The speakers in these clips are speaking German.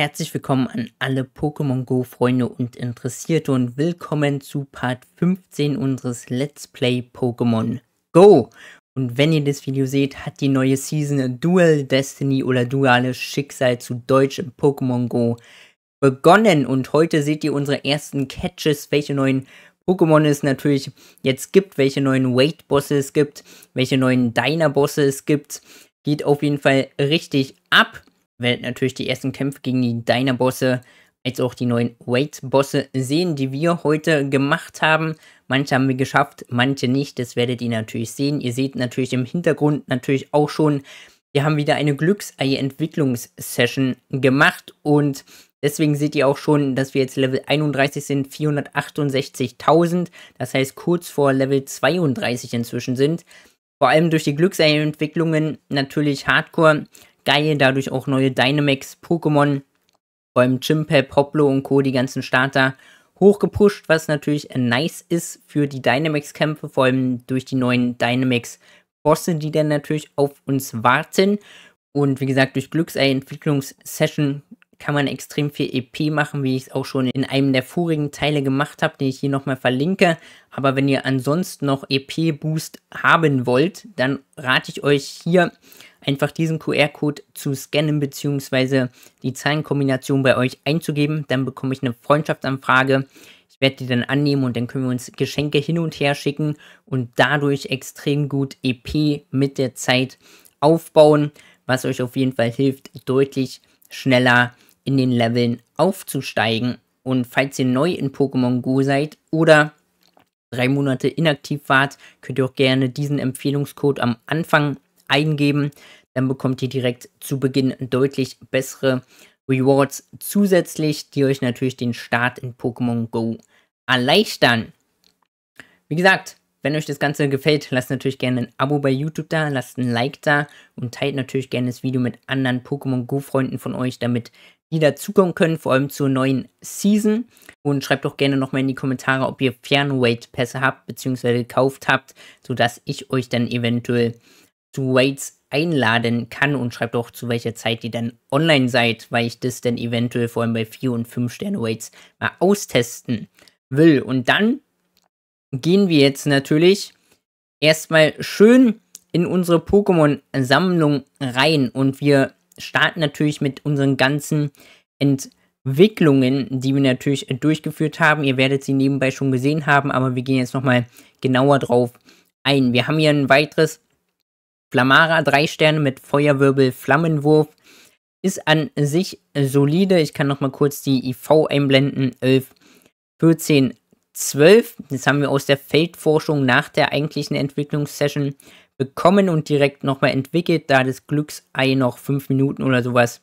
Herzlich willkommen an alle Pokémon Go Freunde und Interessierte und willkommen zu Part 15 unseres Let's Play Pokémon Go. Und wenn ihr das Video seht, hat die neue Season Dual Destiny oder Duales Schicksal zu Deutsch im Pokémon Go begonnen. Und heute seht ihr unsere ersten Catches, welche neuen Pokémon es natürlich jetzt gibt, welche neuen Weight-Bosse es gibt, welche neuen Diner-Bosse es gibt. Geht auf jeden Fall richtig ab werdet natürlich die ersten Kämpfe gegen die Dynabosse als auch die neuen Weight-Bosse sehen, die wir heute gemacht haben. Manche haben wir geschafft, manche nicht. Das werdet ihr natürlich sehen. Ihr seht natürlich im Hintergrund natürlich auch schon, wir haben wieder eine Glücksei-Entwicklungssession gemacht und deswegen seht ihr auch schon, dass wir jetzt Level 31 sind, 468.000. Das heißt kurz vor Level 32 inzwischen sind. Vor allem durch die Glücksei-Entwicklungen natürlich Hardcore geil, dadurch auch neue Dynamax-Pokémon, vor allem Chimpep, Hoplo und Co., die ganzen Starter, hochgepusht, was natürlich nice ist für die Dynamax-Kämpfe, vor allem durch die neuen Dynamax-Bosse, die dann natürlich auf uns warten. Und wie gesagt, durch Glücksei-Entwicklungssession kann man extrem viel EP machen, wie ich es auch schon in einem der vorigen Teile gemacht habe, den ich hier nochmal verlinke. Aber wenn ihr ansonsten noch EP-Boost haben wollt, dann rate ich euch hier einfach diesen QR-Code zu scannen bzw. die Zahlenkombination bei euch einzugeben. Dann bekomme ich eine Freundschaftsanfrage. Ich werde die dann annehmen und dann können wir uns Geschenke hin und her schicken und dadurch extrem gut EP mit der Zeit aufbauen, was euch auf jeden Fall hilft, deutlich schneller in den Leveln aufzusteigen. Und falls ihr neu in Pokémon Go seid oder drei Monate inaktiv wart, könnt ihr auch gerne diesen Empfehlungscode am Anfang eingeben, dann bekommt ihr direkt zu Beginn deutlich bessere Rewards zusätzlich, die euch natürlich den Start in Pokémon Go erleichtern. Wie gesagt, wenn euch das Ganze gefällt, lasst natürlich gerne ein Abo bei YouTube da, lasst ein Like da und teilt natürlich gerne das Video mit anderen Pokémon Go-Freunden von euch, damit die dazukommen können, vor allem zur neuen Season. Und schreibt doch gerne nochmal in die Kommentare, ob ihr Fernweight-Pässe habt bzw. gekauft habt, sodass ich euch dann eventuell zu Raids einladen kann und schreibt auch, zu welcher Zeit ihr dann online seid, weil ich das dann eventuell vor allem bei 4 und 5 Sterne Raids mal austesten will. Und dann gehen wir jetzt natürlich erstmal schön in unsere Pokémon-Sammlung rein und wir starten natürlich mit unseren ganzen Entwicklungen, die wir natürlich durchgeführt haben. Ihr werdet sie nebenbei schon gesehen haben, aber wir gehen jetzt nochmal genauer drauf ein. Wir haben hier ein weiteres Flamara, 3 Sterne mit Feuerwirbel, Flammenwurf. Ist an sich solide. Ich kann nochmal kurz die IV einblenden. 11, 14, 12. Das haben wir aus der Feldforschung nach der eigentlichen Entwicklungssession bekommen und direkt nochmal entwickelt, da das Glücksei noch 5 Minuten oder sowas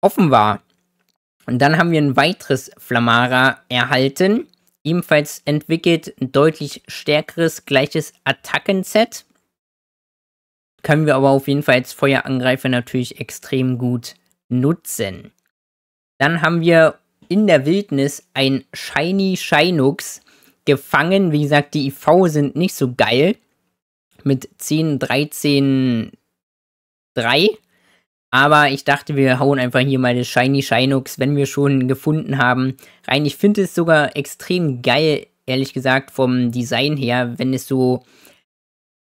offen war. Und dann haben wir ein weiteres Flamara erhalten. Ebenfalls entwickelt ein deutlich stärkeres, gleiches Attackenset. Können wir aber auf jeden Fall als Feuerangreifer natürlich extrem gut nutzen. Dann haben wir in der Wildnis ein Shiny Shinux gefangen. Wie gesagt, die IV sind nicht so geil. Mit 10, 13, 3. Aber ich dachte, wir hauen einfach hier mal das Shiny Shinux, wenn wir schon gefunden haben, rein. Ich finde es sogar extrem geil, ehrlich gesagt, vom Design her, wenn es so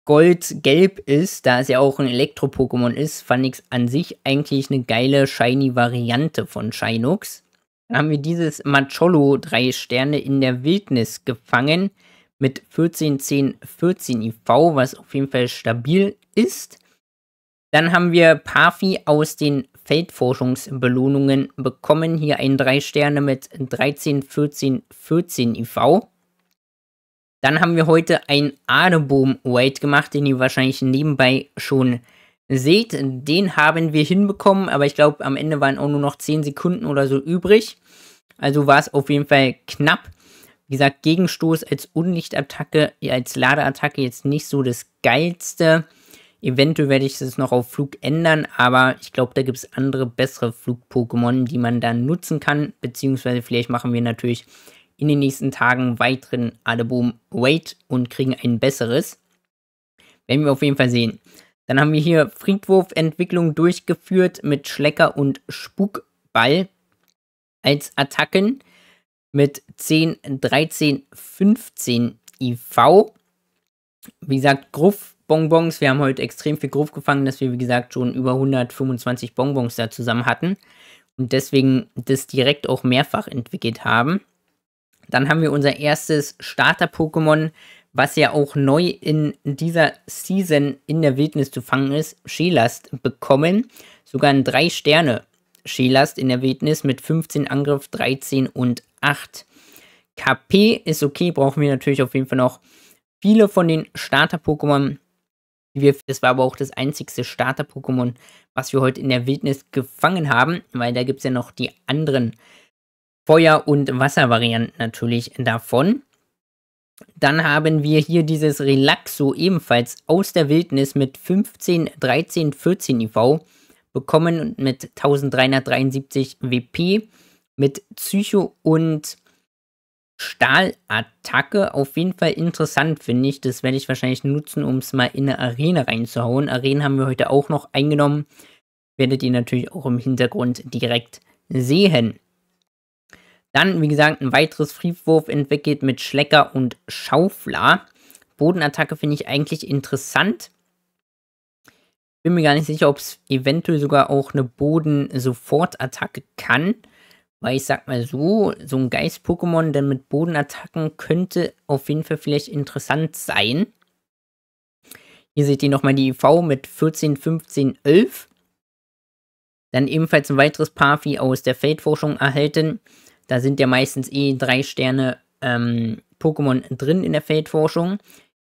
goldgelb ist, da es ja auch ein Elektro-Pokémon ist, fand ich es an sich eigentlich eine geile Shiny-Variante von Shinux. Dann haben wir dieses Macholo 3 Sterne in der Wildnis gefangen mit 14, 10, 14 IV, was auf jeden Fall stabil ist. Dann haben wir Parfi aus den Feldforschungsbelohnungen bekommen. Hier ein 3 Sterne mit 13, 14, 14 IV. Dann haben wir heute ein Adeboom-Wait gemacht, den ihr wahrscheinlich nebenbei schon seht. Den haben wir hinbekommen, aber ich glaube, am Ende waren auch nur noch 10 Sekunden oder so übrig. Also war es auf jeden Fall knapp. Wie gesagt, Gegenstoß als Unlichtattacke, als Ladeattacke jetzt nicht so das Geilste. Eventuell werde ich das noch auf Flug ändern, aber ich glaube, da gibt es andere, bessere Flug-Pokémon, die man dann nutzen kann. Beziehungsweise vielleicht machen wir natürlich in den nächsten Tagen weiteren Adeboom Wait und kriegen ein besseres. Werden wir auf jeden Fall sehen. Dann haben wir hier Friedwurfentwicklung durchgeführt mit Schlecker und Spukball als Attacken mit 10, 13, 15 IV. Wie gesagt, Gruff Bonbons. Wir haben heute extrem viel Gruff gefangen, dass wir, wie gesagt, schon über 125 Bonbons da zusammen hatten. Und deswegen das direkt auch mehrfach entwickelt haben. Dann haben wir unser erstes Starter-Pokémon, was ja auch neu in dieser Season in der Wildnis zu fangen ist, Schelast bekommen. Sogar ein 3 Sterne Schelast in der Wildnis mit 15 Angriff, 13 und 8. KP ist okay, brauchen wir natürlich auf jeden Fall noch viele von den Starter-Pokémon. Das war aber auch das einzigste Starter-Pokémon, was wir heute in der Wildnis gefangen haben, weil da gibt es ja noch die anderen Feuer- und Wasservarianten natürlich davon. Dann haben wir hier dieses Relaxo ebenfalls aus der Wildnis mit 15, 13, 14 IV bekommen und mit 1373 WP mit Psycho und Stahlattacke. Auf jeden Fall interessant, finde ich. Das werde ich wahrscheinlich nutzen, um es mal in eine Arena reinzuhauen. Arenen haben wir heute auch noch eingenommen. Werdet ihr natürlich auch im Hintergrund direkt sehen. Dann, wie gesagt, ein weiteres Friedwurf entwickelt mit Schlecker und Schaufler. Bodenattacke finde ich eigentlich interessant. Bin mir gar nicht sicher, ob es eventuell sogar auch eine boden attacke kann. Weil ich sag mal so, so ein Geist-Pokémon, der mit Bodenattacken könnte auf jeden Fall vielleicht interessant sein. Hier seht ihr nochmal die IV e mit 14, 15, 11. Dann ebenfalls ein weiteres Parfi aus der Feldforschung erhalten. Da sind ja meistens eh drei Sterne ähm, Pokémon drin in der Feldforschung.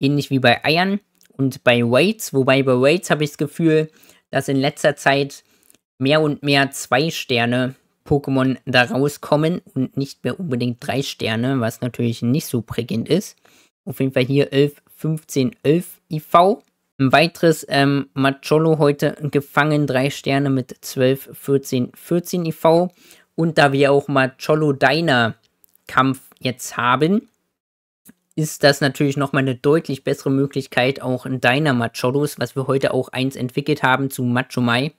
Ähnlich wie bei Eiern und bei Waits. Wobei bei Waits habe ich das Gefühl, dass in letzter Zeit mehr und mehr zwei Sterne Pokémon da rauskommen und nicht mehr unbedingt drei Sterne, was natürlich nicht so prägend ist. Auf jeden Fall hier 11, 15, 11 IV. Ein weiteres ähm, Macholo heute gefangen, drei Sterne mit 12, 14, 14 IV. Und da wir auch mal Cholo Deiner Kampf jetzt haben, ist das natürlich nochmal eine deutlich bessere Möglichkeit, auch in Deiner Macholos, was wir heute auch eins entwickelt haben zu Macho Mai.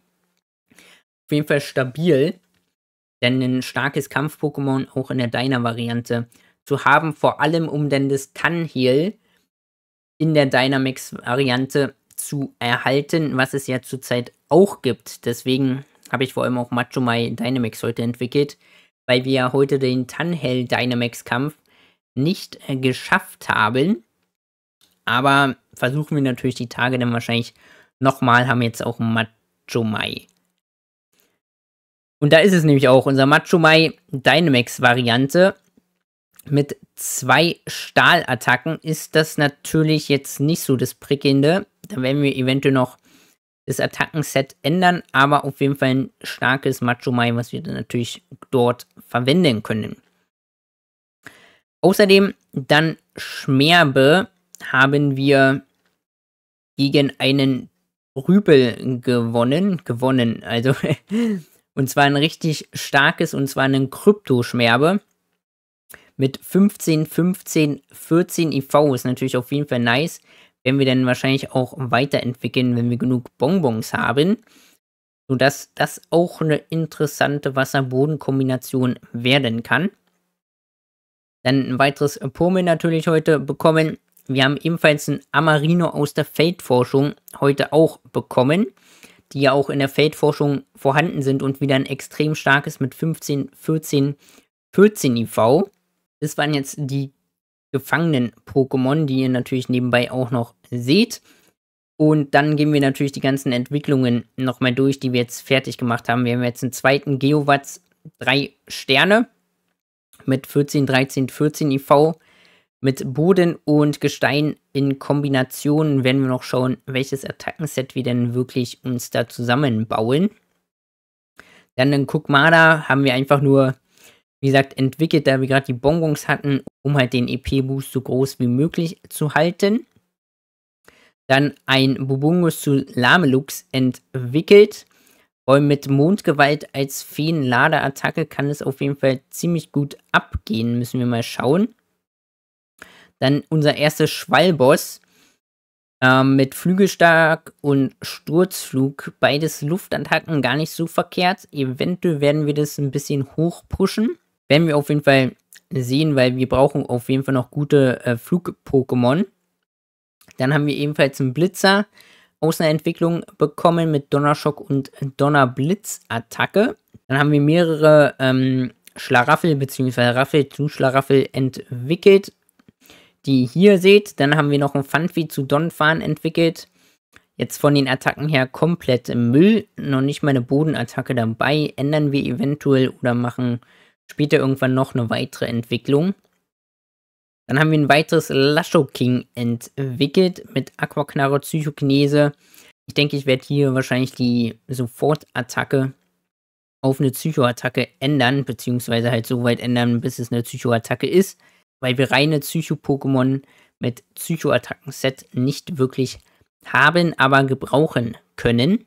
Auf jeden Fall stabil, denn ein starkes Kampf-Pokémon auch in der diner variante zu haben, vor allem um denn das Tanheel in der Dynamax-Variante zu erhalten, was es ja zurzeit auch gibt. Deswegen habe ich vor allem auch Macho Mai Dynamax heute entwickelt, weil wir heute den Tanhell Dynamax Kampf nicht äh, geschafft haben. Aber versuchen wir natürlich die Tage dann wahrscheinlich nochmal, haben jetzt auch Macho Mai. Und da ist es nämlich auch, unser Macho Mai Dynamax Variante mit zwei Stahlattacken ist das natürlich jetzt nicht so das Prickelnde. Da werden wir eventuell noch das Attackenset ändern, aber auf jeden Fall ein starkes Macho Mai, was wir dann natürlich dort verwenden können. Außerdem dann Schmerbe haben wir gegen einen Rübel gewonnen, gewonnen, also und zwar ein richtig starkes und zwar einen Krypto-Schmerbe mit 15, 15, 14 IV ist natürlich auf jeden Fall nice werden wir dann wahrscheinlich auch weiterentwickeln, wenn wir genug Bonbons haben. Sodass das auch eine interessante Wasser-Boden-Kombination werden kann. Dann ein weiteres Pummel natürlich heute bekommen. Wir haben ebenfalls ein Amarino aus der Feldforschung heute auch bekommen, die ja auch in der Feldforschung vorhanden sind und wieder ein extrem starkes mit 15, 14, 14 IV. Das waren jetzt die gefangenen Pokémon, die ihr natürlich nebenbei auch noch seht. Und dann gehen wir natürlich die ganzen Entwicklungen nochmal durch, die wir jetzt fertig gemacht haben. Wir haben jetzt einen zweiten Geowatz, drei Sterne mit 14, 13, 14 IV. Mit Boden und Gestein in Kombination werden wir noch schauen, welches Attackenset wir denn wirklich uns da zusammenbauen. Dann in Kukmada haben wir einfach nur wie gesagt, entwickelt, da wir gerade die Bonbons hatten, um halt den EP-Boost so groß wie möglich zu halten. Dann ein Bubungus zu Lamelux entwickelt. Und mit Mondgewalt als Feenladerattacke kann es auf jeden Fall ziemlich gut abgehen, müssen wir mal schauen. Dann unser erster Schwallboss ähm, mit Flügelstark und Sturzflug. Beides Luftattacken gar nicht so verkehrt. Eventuell werden wir das ein bisschen hochpushen werden wir auf jeden Fall sehen, weil wir brauchen auf jeden Fall noch gute äh, Flug-Pokémon. Dann haben wir ebenfalls einen Blitzer aus einer Entwicklung bekommen mit Donnerschock und Donnerblitz-Attacke. Dann haben wir mehrere ähm, Schlaraffel bzw. Raffel zu Schlaraffel entwickelt, die ihr hier seht. Dann haben wir noch ein Funfee zu Donphan entwickelt. Jetzt von den Attacken her komplett im Müll, noch nicht mal eine Bodenattacke dabei. Ändern wir eventuell oder machen Später irgendwann noch eine weitere Entwicklung. Dann haben wir ein weiteres Lasho entwickelt mit Aquaknarre Psychokinese. Ich denke, ich werde hier wahrscheinlich die Sofortattacke auf eine Psychoattacke ändern, beziehungsweise halt so weit ändern, bis es eine Psychoattacke ist, weil wir reine Psycho-Pokémon mit Psychoattacken-Set nicht wirklich haben, aber gebrauchen können.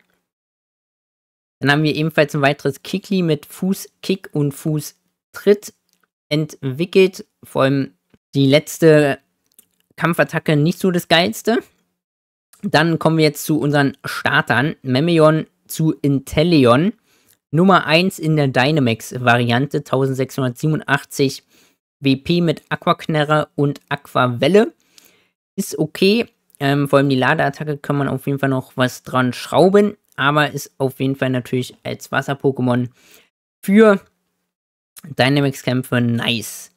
Dann haben wir ebenfalls ein weiteres Kickli mit Fuß, Kick und Fuß Tritt entwickelt. Vor allem die letzte Kampfattacke nicht so das geilste. Dann kommen wir jetzt zu unseren Startern. Memeon zu Intellion. Nummer 1 in der Dynamax-Variante, 1687 WP mit Aquaknarre und Aquavelle. Ist okay. Ähm, vor allem die Ladeattacke kann man auf jeden Fall noch was dran schrauben, aber ist auf jeden Fall natürlich als Wasser-Pokémon für Dynamics-Kämpfe, nice.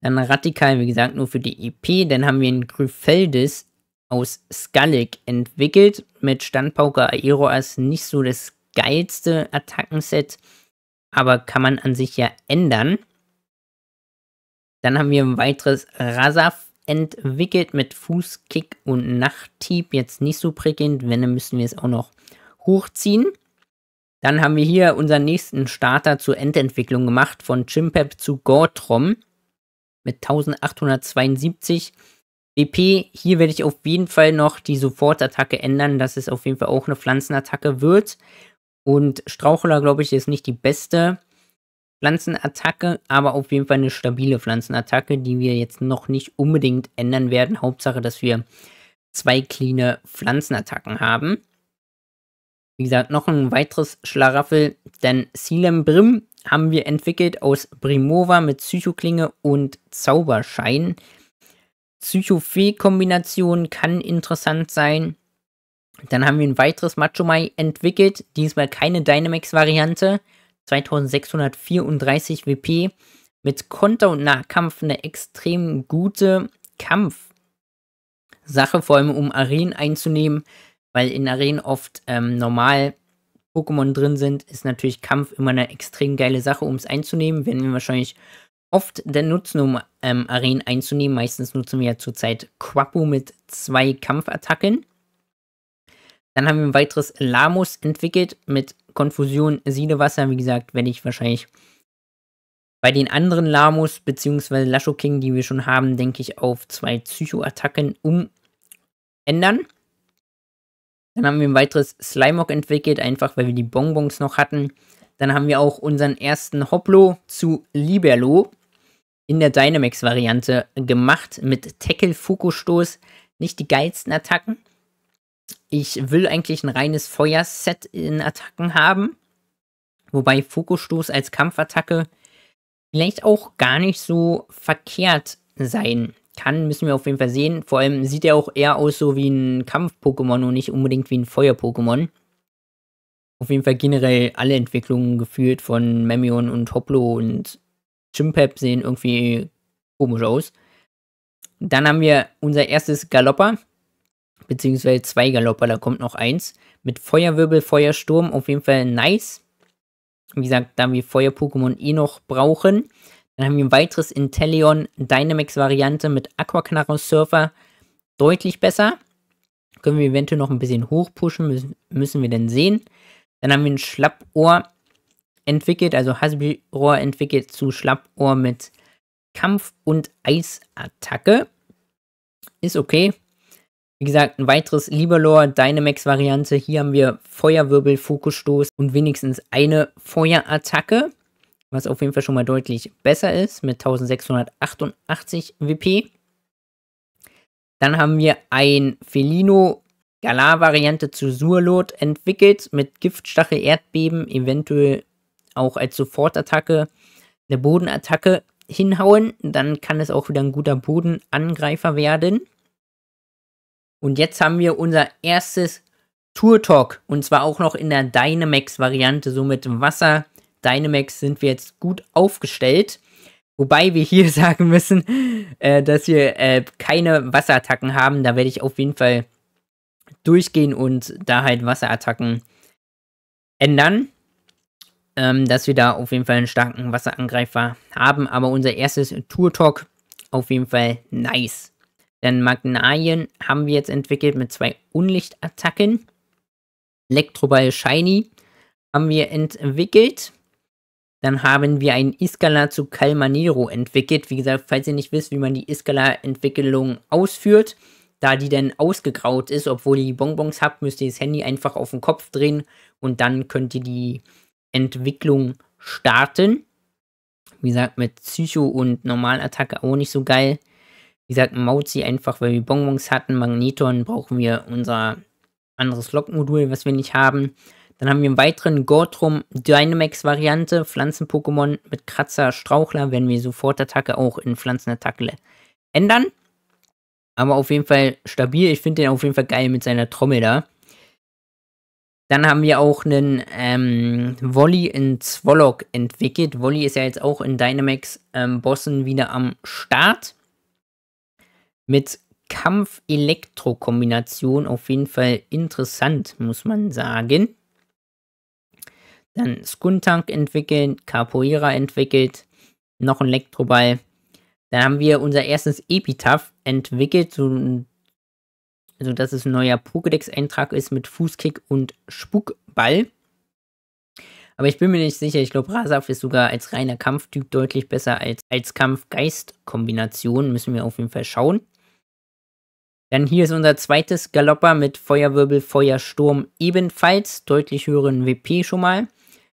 Dann radikal, wie gesagt, nur für die EP. Dann haben wir einen Gryfeldis aus Skullig entwickelt. Mit Standpauker Aeroas nicht so das geilste Attackenset, aber kann man an sich ja ändern. Dann haben wir ein weiteres Rasaf entwickelt mit Fußkick und Nachthieb. Jetzt nicht so prickelnd, wenn, dann müssen wir es auch noch hochziehen. Dann haben wir hier unseren nächsten Starter zur Endentwicklung gemacht, von Chimpep zu Gortrom mit 1872 BP. Hier werde ich auf jeden Fall noch die Sofortattacke ändern, dass es auf jeden Fall auch eine Pflanzenattacke wird. Und Strauchler, glaube ich, ist nicht die beste Pflanzenattacke, aber auf jeden Fall eine stabile Pflanzenattacke, die wir jetzt noch nicht unbedingt ändern werden. Hauptsache, dass wir zwei cleane Pflanzenattacken haben. Wie gesagt, noch ein weiteres Schlaraffel, denn Silem Brim haben wir entwickelt aus Brimova mit Psychoklinge und Zauberschein. Psychofee-Kombination kann interessant sein. Dann haben wir ein weiteres Machomai entwickelt, diesmal keine Dynamax-Variante. 2634 WP mit Konter und Nahkampf eine extrem gute Kampfsache, vor allem um Arenen einzunehmen weil in Arenen oft ähm, normal Pokémon drin sind, ist natürlich Kampf immer eine extrem geile Sache, um es einzunehmen. Werden wir wahrscheinlich oft dann nutzen, um ähm, Arenen einzunehmen. Meistens nutzen wir ja zurzeit Quappu mit zwei Kampfattacken. Dann haben wir ein weiteres Lamus entwickelt mit Konfusion Siedewasser. Wie gesagt, werde ich wahrscheinlich bei den anderen Lamus bzw. Lashoking, die wir schon haben, denke ich auf zwei Psycho-Attacken umändern. Dann haben wir ein weiteres Slimog entwickelt, einfach weil wir die Bonbons noch hatten. Dann haben wir auch unseren ersten Hoplo zu Liberlo in der Dynamax-Variante gemacht mit Tackle, Fokusstoß. Nicht die geilsten Attacken. Ich will eigentlich ein reines Feuerset in Attacken haben. Wobei Fokusstoß als Kampfattacke vielleicht auch gar nicht so verkehrt sein kann, müssen wir auf jeden Fall sehen. Vor allem sieht er auch eher aus so wie ein Kampf-Pokémon und nicht unbedingt wie ein Feuer-Pokémon. Auf jeden Fall generell alle Entwicklungen gefühlt von Memion und Hoplo und Chimpep sehen irgendwie komisch aus. Dann haben wir unser erstes Galopper, beziehungsweise zwei Galopper, da kommt noch eins. Mit Feuerwirbel, Feuersturm, auf jeden Fall nice. Wie gesagt, da wir Feuer-Pokémon eh noch brauchen, dann haben wir ein weiteres Intellion Dynamics Variante mit Aquaknarre Surfer. Deutlich besser. Können wir eventuell noch ein bisschen hochpushen, müssen, wir denn sehen. Dann haben wir ein Schlappohr entwickelt, also Hasbirohr entwickelt zu Schlappohr mit Kampf- und Eisattacke. Ist okay. Wie gesagt, ein weiteres Liberlore Dynamax Variante. Hier haben wir Feuerwirbel, Fokusstoß und wenigstens eine Feuerattacke was auf jeden Fall schon mal deutlich besser ist mit 1688 WP. Dann haben wir ein Felino Galar-Variante zu Surlot entwickelt mit Giftstachel Erdbeben, eventuell auch als Sofortattacke eine Bodenattacke hinhauen. Dann kann es auch wieder ein guter Bodenangreifer werden. Und jetzt haben wir unser erstes Tour Talk und zwar auch noch in der Dynamax-Variante, so mit Wasser, Dynamax sind wir jetzt gut aufgestellt. Wobei wir hier sagen müssen, äh, dass wir äh, keine Wasserattacken haben. Da werde ich auf jeden Fall durchgehen und da halt Wasserattacken ändern. Ähm, dass wir da auf jeden Fall einen starken Wasserangreifer haben. Aber unser erstes Tour-Talk auf jeden Fall nice. Denn Magnalien haben wir jetzt entwickelt mit zwei Unlichtattacken. Elektroball Shiny haben wir entwickelt. Dann haben wir ein Iskala zu Calmanero entwickelt. Wie gesagt, falls ihr nicht wisst, wie man die Iskala-Entwicklung ausführt, da die dann ausgegraut ist, obwohl ihr die Bonbons habt, müsst ihr das Handy einfach auf den Kopf drehen und dann könnt ihr die Entwicklung starten. Wie gesagt, mit Psycho und Normalattacke auch nicht so geil. Wie gesagt, Mauzi einfach, weil wir Bonbons hatten. Magneton brauchen wir unser anderes Lockmodul, was wir nicht haben. Dann haben wir im weiteren Gortrum Dynamax-Variante, Pflanzen-Pokémon mit Kratzer, Strauchler, werden wir Sofortattacke auch in Pflanzenattacke ändern. Aber auf jeden Fall stabil. Ich finde den auf jeden Fall geil mit seiner Trommel da. Dann haben wir auch einen ähm, Volley in Zwollock entwickelt. Wolli ist ja jetzt auch in Dynamax ähm, Bossen wieder am Start. Mit Kampf-Elektro-Kombination auf jeden Fall interessant, muss man sagen dann Skuntank entwickelt, Capoeira entwickelt, noch ein Elektroball. Dann haben wir unser erstes Epitaph entwickelt, so, also dass es ein neuer Pokédex-Eintrag ist mit Fußkick und Spukball. Aber ich bin mir nicht sicher, ich glaube, Rasaf ist sogar als reiner Kampftyp deutlich besser als als Kampf-Geist-Kombination. Müssen wir auf jeden Fall schauen. Dann hier ist unser zweites Galopper mit Feuerwirbel, Feuersturm ebenfalls. Deutlich höheren WP schon mal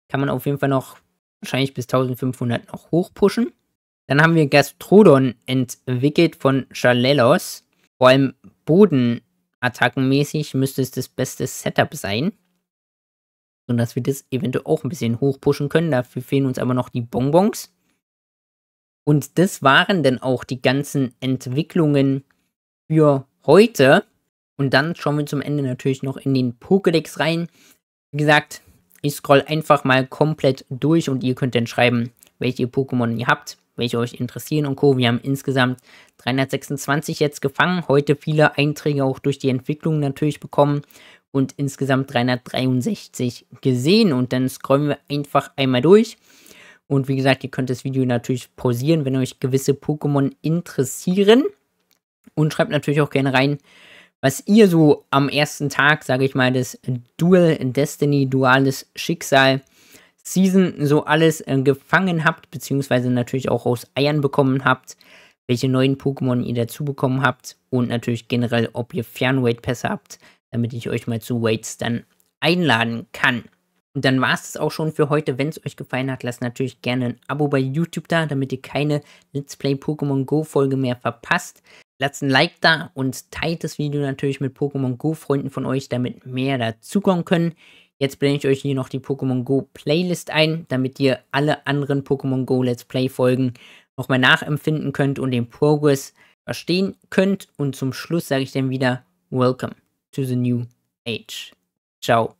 kann man auf jeden Fall noch wahrscheinlich bis 1500 noch hochpushen. Dann haben wir Gastrodon entwickelt von Chalelos. Vor allem bodenattackenmäßig müsste es das beste Setup sein. dass wir das eventuell auch ein bisschen hochpushen können. Dafür fehlen uns aber noch die Bonbons. Und das waren dann auch die ganzen Entwicklungen für heute. Und dann schauen wir zum Ende natürlich noch in den Pokédex rein. Wie gesagt, ich scroll einfach mal komplett durch und ihr könnt dann schreiben, welche Pokémon ihr habt, welche euch interessieren und Co. Wir haben insgesamt 326 jetzt gefangen, heute viele Einträge auch durch die Entwicklung natürlich bekommen und insgesamt 363 gesehen und dann scrollen wir einfach einmal durch. Und wie gesagt, ihr könnt das Video natürlich pausieren, wenn euch gewisse Pokémon interessieren. Und schreibt natürlich auch gerne rein, was ihr so am ersten Tag, sage ich mal, des Dual Destiny, duales Schicksal Season so alles äh, gefangen habt, beziehungsweise natürlich auch aus Eiern bekommen habt, welche neuen Pokémon ihr dazu bekommen habt und natürlich generell, ob ihr Fernweight-Pässe habt, damit ich euch mal zu Weights dann einladen kann. Und dann war es auch schon für heute. Wenn es euch gefallen hat, lasst natürlich gerne ein Abo bei YouTube da, damit ihr keine Let's Play Pokémon Go Folge mehr verpasst. Lasst ein Like da und teilt das Video natürlich mit Pokémon Go-Freunden von euch, damit mehr dazukommen können. Jetzt blende ich euch hier noch die Pokémon Go Playlist ein, damit ihr alle anderen Pokémon Go Let's Play Folgen nochmal nachempfinden könnt und den Progress verstehen könnt. Und zum Schluss sage ich dann wieder Welcome to the New Age. Ciao.